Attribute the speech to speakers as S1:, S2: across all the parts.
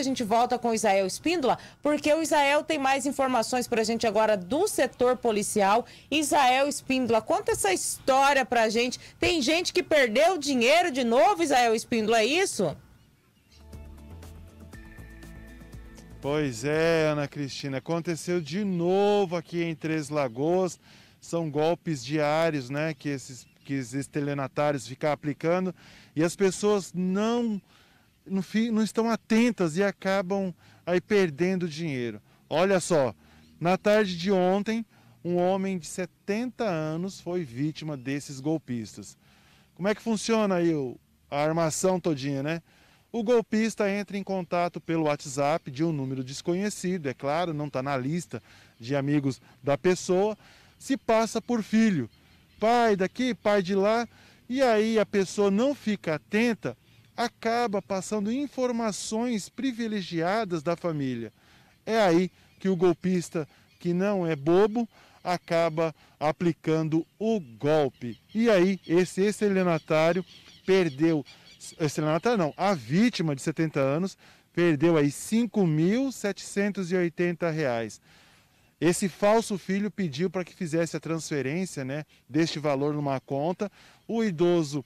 S1: A gente volta com o Israel Espíndola, porque o Israel tem mais informações para a gente agora do setor policial. Israel Espíndola, conta essa história para a gente. Tem gente que perdeu dinheiro de novo, Israel Espíndola, é isso? Pois é, Ana Cristina, aconteceu de novo aqui em Três Lagoas. São golpes diários, né, que esses, que esses estelionatários ficam aplicando e as pessoas não não, não estão atentas e acabam aí perdendo dinheiro. Olha só, na tarde de ontem, um homem de 70 anos foi vítima desses golpistas. Como é que funciona aí a armação todinha, né? O golpista entra em contato pelo WhatsApp de um número desconhecido, é claro, não está na lista de amigos da pessoa, se passa por filho, pai daqui, pai de lá, e aí a pessoa não fica atenta acaba passando informações privilegiadas da família. É aí que o golpista, que não é bobo, acaba aplicando o golpe. E aí, esse estelionatário perdeu, estelionatário não, a vítima de 70 anos perdeu aí R$ 5.780. Esse falso filho pediu para que fizesse a transferência né, deste valor numa conta. O idoso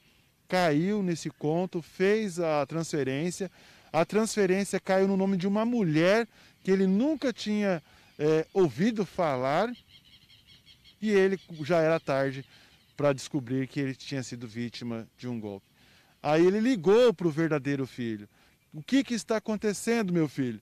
S1: caiu nesse conto, fez a transferência. A transferência caiu no nome de uma mulher que ele nunca tinha é, ouvido falar e ele já era tarde para descobrir que ele tinha sido vítima de um golpe. Aí ele ligou para o verdadeiro filho: O que, que está acontecendo, meu filho?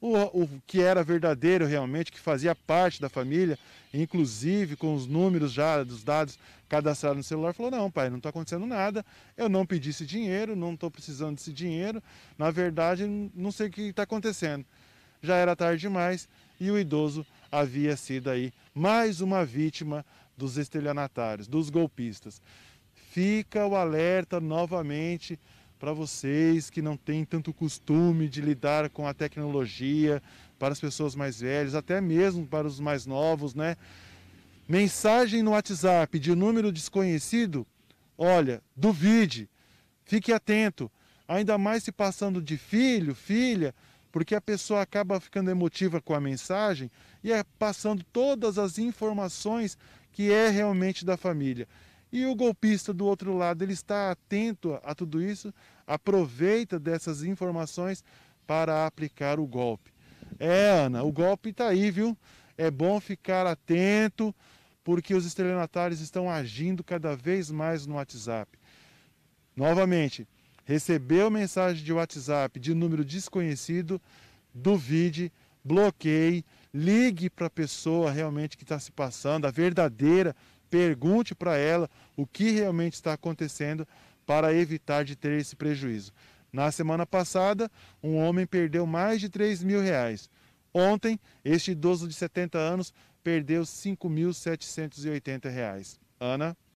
S1: o, o que era verdadeiro realmente, que fazia parte da família, inclusive com os números já dos dados cadastrados no celular, falou: Não, pai, não está acontecendo nada, eu não pedi esse dinheiro, não estou precisando desse dinheiro, na verdade, não sei o que está acontecendo. Já era tarde demais e o idoso havia sido aí mais uma vítima dos estelionatários, dos golpistas. Fica o alerta novamente para vocês que não têm tanto costume de lidar com a tecnologia, para as pessoas mais velhas, até mesmo para os mais novos, né? Mensagem no WhatsApp de número desconhecido, olha, duvide, fique atento, ainda mais se passando de filho, filha, porque a pessoa acaba ficando emotiva com a mensagem e é passando todas as informações que é realmente da família. E o golpista do outro lado, ele está atento a tudo isso, aproveita dessas informações para aplicar o golpe. É, Ana, o golpe está aí, viu? É bom ficar atento, porque os estelionatários estão agindo cada vez mais no WhatsApp. Novamente, recebeu mensagem de WhatsApp de número desconhecido, duvide, bloqueie, ligue para a pessoa realmente que está se passando, a verdadeira pergunte para ela o que realmente está acontecendo para evitar de ter esse prejuízo. Na semana passada, um homem perdeu mais de 3 mil reais. Ontem, este idoso de 70 anos perdeu 5.780 reais. Ana?